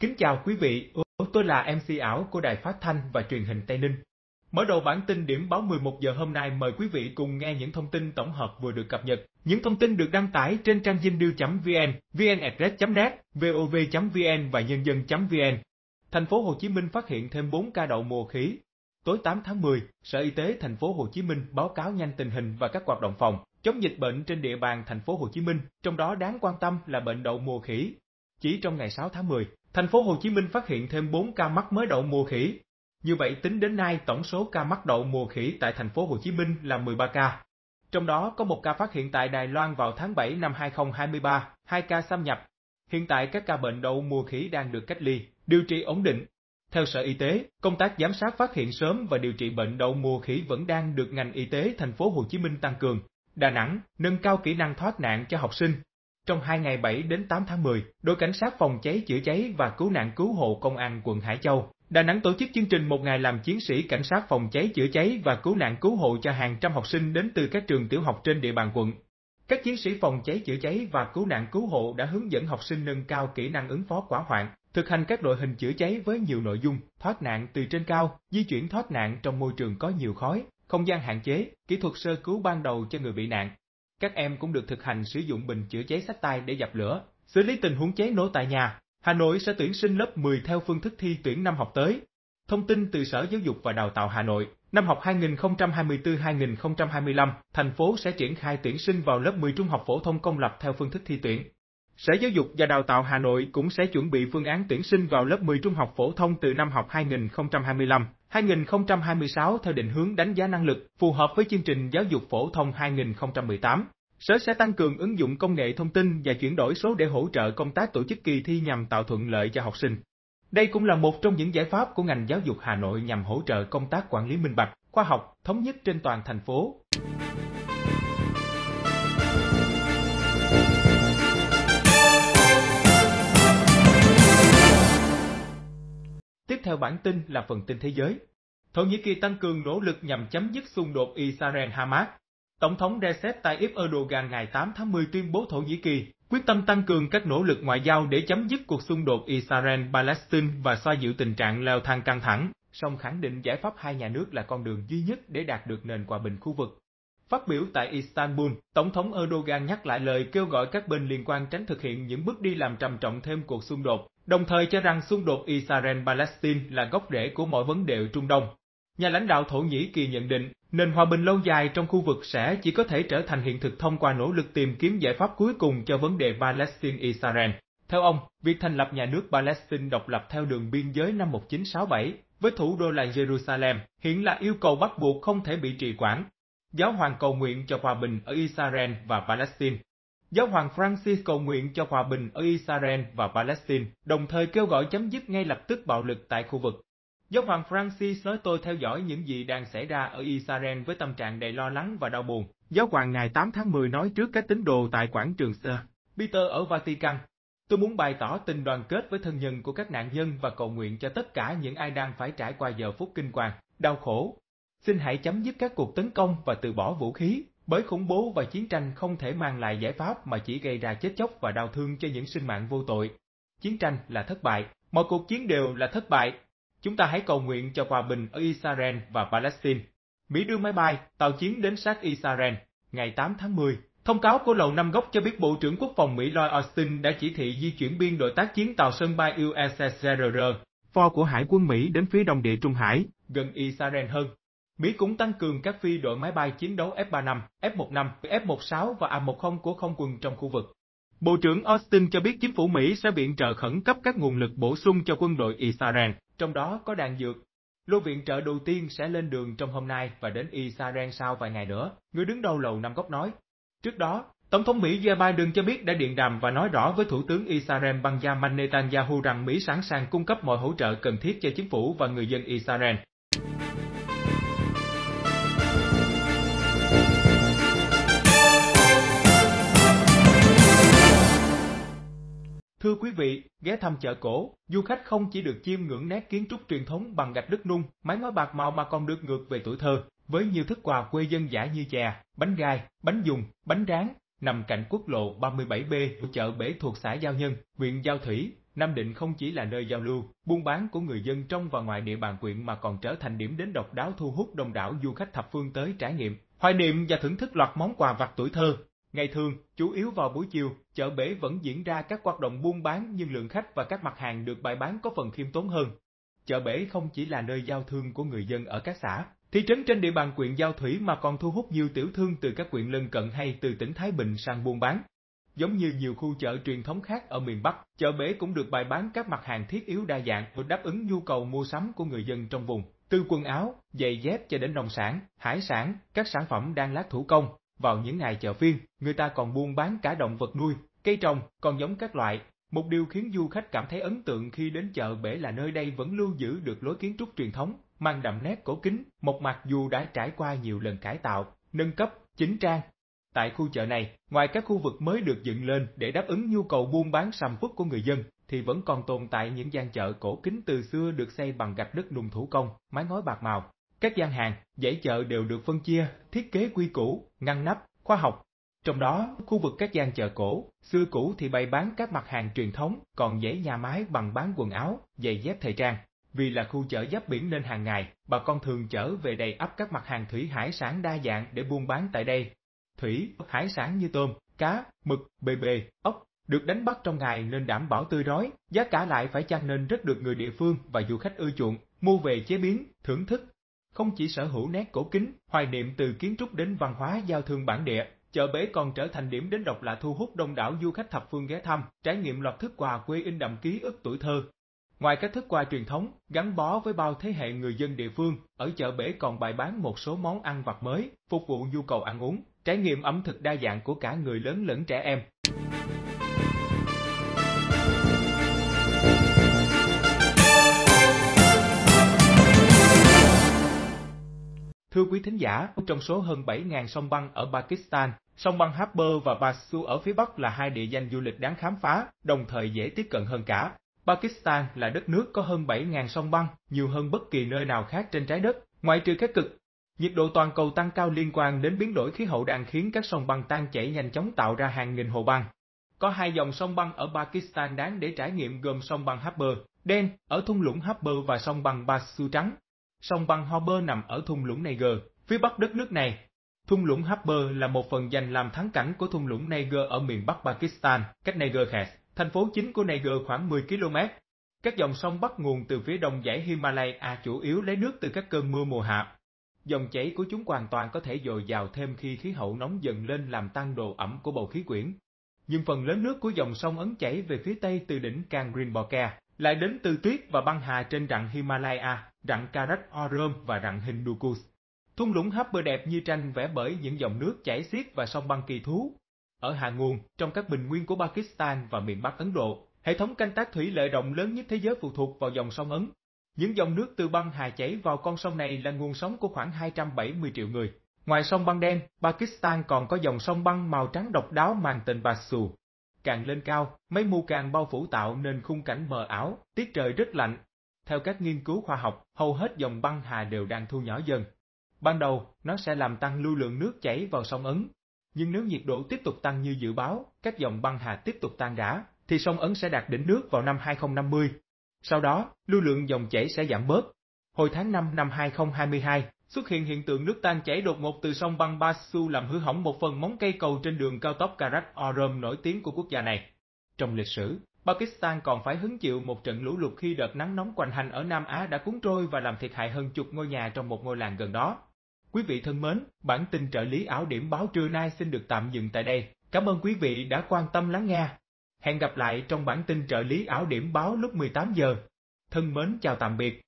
Kính chào quý vị, tôi là MC ảo của Đài Phát Thanh và Truyền hình Tây Ninh. Mở đầu bản tin điểm báo 11 giờ hôm nay mời quý vị cùng nghe những thông tin tổng hợp vừa được cập nhật. Những thông tin được đăng tải trên trang dinh.vn, vnaddress.net, vov.vn và nhân dân.vn. Thành phố Hồ Chí Minh phát hiện thêm 4 ca đậu mùa khí. Tối 8 tháng 10, Sở Y tế thành phố Hồ Chí Minh báo cáo nhanh tình hình và các hoạt động phòng chống dịch bệnh trên địa bàn thành phố Hồ Chí Minh, trong đó đáng quan tâm là bệnh đậu mùa khỉ. Chỉ trong ngày 6 tháng 10, Thành phố Hồ Chí Minh phát hiện thêm 4 ca mắc mới đậu mùa khỉ. Như vậy tính đến nay tổng số ca mắc đậu mùa khỉ tại thành phố Hồ Chí Minh là 13 ca. Trong đó có một ca phát hiện tại Đài Loan vào tháng 7 năm 2023, hai ca xâm nhập. Hiện tại các ca bệnh đậu mùa khỉ đang được cách ly, điều trị ổn định. Theo Sở Y tế, công tác giám sát phát hiện sớm và điều trị bệnh đậu mùa khỉ vẫn đang được ngành y tế thành phố Hồ Chí Minh tăng cường. Đà Nẵng nâng cao kỹ năng thoát nạn cho học sinh, trong hai ngày 7 đến 8 tháng 10, đội cảnh sát phòng cháy chữa cháy và cứu nạn cứu hộ công an quận Hải Châu, Đà Nẵng tổ chức chương trình một ngày làm chiến sĩ cảnh sát phòng cháy chữa cháy và cứu nạn cứu hộ cho hàng trăm học sinh đến từ các trường tiểu học trên địa bàn quận. Các chiến sĩ phòng cháy chữa cháy và cứu nạn cứu hộ đã hướng dẫn học sinh nâng cao kỹ năng ứng phó hỏa hoạn, thực hành các đội hình chữa cháy với nhiều nội dung thoát nạn từ trên cao, di chuyển thoát nạn trong môi trường có nhiều khói, không gian hạn chế, kỹ thuật sơ cứu ban đầu cho người bị nạn, các em cũng được thực hành sử dụng bình chữa cháy sách tay để dập lửa, xử lý tình huống cháy nổ tại nhà. Hà Nội sẽ tuyển sinh lớp 10 theo phương thức thi tuyển năm học tới. Thông tin từ Sở Giáo dục và Đào tạo Hà Nội, năm học 2024-2025, thành phố sẽ triển khai tuyển sinh vào lớp 10 trung học phổ thông công lập theo phương thức thi tuyển Sở Giáo dục và Đào tạo Hà Nội cũng sẽ chuẩn bị phương án tuyển sinh vào lớp 10 trung học phổ thông từ năm học 2025-2026 theo định hướng đánh giá năng lực phù hợp với chương trình giáo dục phổ thông 2018. Sở sẽ tăng cường ứng dụng công nghệ thông tin và chuyển đổi số để hỗ trợ công tác tổ chức kỳ thi nhằm tạo thuận lợi cho học sinh. Đây cũng là một trong những giải pháp của ngành giáo dục Hà Nội nhằm hỗ trợ công tác quản lý minh bạch, khoa học, thống nhất trên toàn thành phố. theo bản tin là phần tin thế giới. Thổ Nhĩ Kỳ tăng cường nỗ lực nhằm chấm dứt xung đột Israel-Hamas. Tổng thống Recep Tayyip Erdogan ngày 8 tháng 10 tuyên bố Thổ Nhĩ Kỳ quyết tâm tăng cường các nỗ lực ngoại giao để chấm dứt cuộc xung đột Israel-Palestine và xoa dịu tình trạng leo thang căng thẳng, song khẳng định giải pháp hai nhà nước là con đường duy nhất để đạt được nền hòa bình khu vực. Phát biểu tại Istanbul, Tổng thống Erdogan nhắc lại lời kêu gọi các bên liên quan tránh thực hiện những bước đi làm trầm trọng thêm cuộc xung đột, đồng thời cho rằng xung đột Israel-Palestine là gốc rễ của mọi vấn đề Trung Đông. Nhà lãnh đạo Thổ Nhĩ Kỳ nhận định, nền hòa bình lâu dài trong khu vực sẽ chỉ có thể trở thành hiện thực thông qua nỗ lực tìm kiếm giải pháp cuối cùng cho vấn đề Palestine-Israel. Theo ông, việc thành lập nhà nước Palestine độc lập theo đường biên giới năm 1967 với thủ đô là Jerusalem hiện là yêu cầu bắt buộc không thể bị trì quản Giáo hoàng cầu nguyện cho hòa bình ở Israel và Palestine. Giáo hoàng Francis cầu nguyện cho hòa bình ở Israel và Palestine, đồng thời kêu gọi chấm dứt ngay lập tức bạo lực tại khu vực. Giáo hoàng Francis nói tôi theo dõi những gì đang xảy ra ở Israel với tâm trạng đầy lo lắng và đau buồn. Giáo hoàng ngày 8 tháng 10 nói trước các tín đồ tại quảng trường Sir Peter ở Vatican. Tôi muốn bày tỏ tình đoàn kết với thân nhân của các nạn nhân và cầu nguyện cho tất cả những ai đang phải trải qua giờ phút kinh hoàng, đau khổ, Xin hãy chấm dứt các cuộc tấn công và từ bỏ vũ khí, bởi khủng bố và chiến tranh không thể mang lại giải pháp mà chỉ gây ra chết chóc và đau thương cho những sinh mạng vô tội. Chiến tranh là thất bại, mọi cuộc chiến đều là thất bại. Chúng ta hãy cầu nguyện cho hòa bình ở Israel và Palestine. Mỹ đưa máy bay, tàu chiến đến sát Israel. Ngày 8 tháng 10, thông cáo của Lầu Năm Góc cho biết Bộ trưởng Quốc phòng Mỹ Lloyd Austin đã chỉ thị di chuyển biên đội tác chiến tàu sân bay USS Gerald, pho của Hải quân Mỹ đến phía đông địa Trung Hải, gần Israel hơn. Mỹ cũng tăng cường các phi đội máy bay chiến đấu F-35, F-15, F-16 và A-10 của không quân trong khu vực. Bộ trưởng Austin cho biết chính phủ Mỹ sẽ viện trợ khẩn cấp các nguồn lực bổ sung cho quân đội Israel, trong đó có đạn dược. Lô viện trợ đầu tiên sẽ lên đường trong hôm nay và đến Israel sau vài ngày nữa, người đứng đầu Lầu Năm Góc nói. Trước đó, Tổng thống Mỹ Joe Biden cho biết đã điện đàm và nói rõ với Thủ tướng Israel Benjamin Netanyahu rằng Mỹ sẵn sàng cung cấp mọi hỗ trợ cần thiết cho chính phủ và người dân Israel, Thưa quý vị, ghé thăm chợ cổ, du khách không chỉ được chiêm ngưỡng nét kiến trúc truyền thống bằng gạch đất nung, mái ngói bạc màu mà còn được ngược về tuổi thơ, với nhiều thức quà quê dân dã như chè, bánh gai, bánh dùng, bánh rán, nằm cạnh quốc lộ 37B của chợ Bể thuộc xã Giao Nhân, huyện Giao Thủy, Nam Định không chỉ là nơi giao lưu, buôn bán của người dân trong và ngoài địa bàn huyện mà còn trở thành điểm đến độc đáo thu hút đông đảo du khách thập phương tới trải nghiệm, hoài niệm và thưởng thức loạt món quà vặt tuổi thơ. Ngày thường, chủ yếu vào buổi chiều, chợ bể vẫn diễn ra các hoạt động buôn bán nhưng lượng khách và các mặt hàng được bày bán có phần khiêm tốn hơn. Chợ bể không chỉ là nơi giao thương của người dân ở các xã, thị trấn trên địa bàn huyện Giao Thủy mà còn thu hút nhiều tiểu thương từ các huyện lân cận hay từ tỉnh Thái Bình sang buôn bán. Giống như nhiều khu chợ truyền thống khác ở miền Bắc, chợ bể cũng được bày bán các mặt hàng thiết yếu đa dạng để đáp ứng nhu cầu mua sắm của người dân trong vùng, từ quần áo, giày dép cho đến nông sản, hải sản, các sản phẩm đang lát thủ công. Vào những ngày chợ phiên, người ta còn buôn bán cả động vật nuôi, cây trồng, còn giống các loại. Một điều khiến du khách cảm thấy ấn tượng khi đến chợ bể là nơi đây vẫn lưu giữ được lối kiến trúc truyền thống, mang đậm nét cổ kính, một mặt dù đã trải qua nhiều lần cải tạo, nâng cấp, chính trang. Tại khu chợ này, ngoài các khu vực mới được dựng lên để đáp ứng nhu cầu buôn bán sầm uất của người dân, thì vẫn còn tồn tại những gian chợ cổ kính từ xưa được xây bằng gạch đất nung thủ công, mái ngói bạc màu, các gian hàng, dãy chợ đều được phân chia, thiết kế quy củ, ngăn nắp, khoa học. Trong đó, khu vực các gian chợ cổ, xưa cũ thì bày bán các mặt hàng truyền thống, còn dãy nhà máy bằng bán quần áo, giày dép thời trang. Vì là khu chợ giáp biển nên hàng ngày, bà con thường chở về đầy ấp các mặt hàng thủy hải sản đa dạng để buôn bán tại đây. Thủy, hải sản như tôm, cá, mực, bề bề, ốc, được đánh bắt trong ngày nên đảm bảo tươi đói, giá cả lại phải chăng nên rất được người địa phương và du khách ưa chuộng, mua về chế biến, thưởng thức, không chỉ sở hữu nét cổ kính, hoài niệm từ kiến trúc đến văn hóa giao thương bản địa, chợ bể còn trở thành điểm đến độc lạ thu hút đông đảo du khách thập phương ghé thăm, trải nghiệm loạt thức quà quê in đậm ký ức tuổi thơ. Ngoài các thức quà truyền thống, gắn bó với bao thế hệ người dân địa phương, ở chợ bể còn bày bán một số món ăn vặt mới, phục vụ nhu cầu ăn uống, trải nghiệm ẩm thực đa dạng của cả người lớn lẫn trẻ em. Thưa quý thính giả, trong số hơn 7.000 sông băng ở Pakistan, sông băng Harper và Basu ở phía Bắc là hai địa danh du lịch đáng khám phá, đồng thời dễ tiếp cận hơn cả. Pakistan là đất nước có hơn 7.000 sông băng, nhiều hơn bất kỳ nơi nào khác trên trái đất, ngoại trừ các cực. Nhiệt độ toàn cầu tăng cao liên quan đến biến đổi khí hậu đang khiến các sông băng tan chảy nhanh chóng tạo ra hàng nghìn hồ băng. Có hai dòng sông băng ở Pakistan đáng để trải nghiệm gồm sông băng Harper, đen, ở thung lũng Harper và sông băng Basu trắng, Sông băng Harper nằm ở thung lũng Niger, phía bắc đất nước này. Thung lũng Harper là một phần dành làm thắng cảnh của thung lũng Niger ở miền bắc Pakistan, cách Niger Khas, thành phố chính của Niger khoảng 10 km. Các dòng sông bắt nguồn từ phía đông dãy Himalaya à, chủ yếu lấy nước từ các cơn mưa mùa hạ. Dòng chảy của chúng hoàn toàn có thể dồi dào thêm khi khí hậu nóng dần lên làm tăng độ ẩm của bầu khí quyển. Nhưng phần lớn nước của dòng sông ấn chảy về phía tây từ đỉnh Kangrinboke, lại đến từ tuyết và băng hà trên rặng Himalaya rặng Karat Orum và rặng Hindukus. Thung lũng Harper đẹp như tranh vẽ bởi những dòng nước chảy xiết và sông băng kỳ thú. Ở hạ nguồn, trong các bình nguyên của Pakistan và miền Bắc Ấn Độ, hệ thống canh tác thủy lợi rộng lớn nhất thế giới phụ thuộc vào dòng sông Ấn. Những dòng nước từ băng hà chảy vào con sông này là nguồn sống của khoảng 270 triệu người. Ngoài sông băng đen, Pakistan còn có dòng sông băng màu trắng độc đáo mang tên Basu. Càng lên cao, mấy mù càng bao phủ tạo nên khung cảnh mờ ảo, tiết trời rất lạnh, theo các nghiên cứu khoa học, hầu hết dòng băng hà đều đang thu nhỏ dần. Ban đầu, nó sẽ làm tăng lưu lượng nước chảy vào sông Ấn. Nhưng nếu nhiệt độ tiếp tục tăng như dự báo, các dòng băng hà tiếp tục tan rã, thì sông Ấn sẽ đạt đỉnh nước vào năm 2050. Sau đó, lưu lượng dòng chảy sẽ giảm bớt. Hồi tháng 5 năm 2022, xuất hiện hiện tượng nước tan chảy đột ngột từ sông băng Basu làm hư hỏng một phần móng cây cầu trên đường cao tốc Karak Orum nổi tiếng của quốc gia này. Trong lịch sử, Pakistan còn phải hứng chịu một trận lũ lụt khi đợt nắng nóng quanh hành ở Nam Á đã cuốn trôi và làm thiệt hại hơn chục ngôi nhà trong một ngôi làng gần đó. Quý vị thân mến, bản tin trợ lý ảo điểm báo trưa nay xin được tạm dừng tại đây. Cảm ơn quý vị đã quan tâm lắng nghe. Hẹn gặp lại trong bản tin trợ lý ảo điểm báo lúc 18 giờ. Thân mến chào tạm biệt.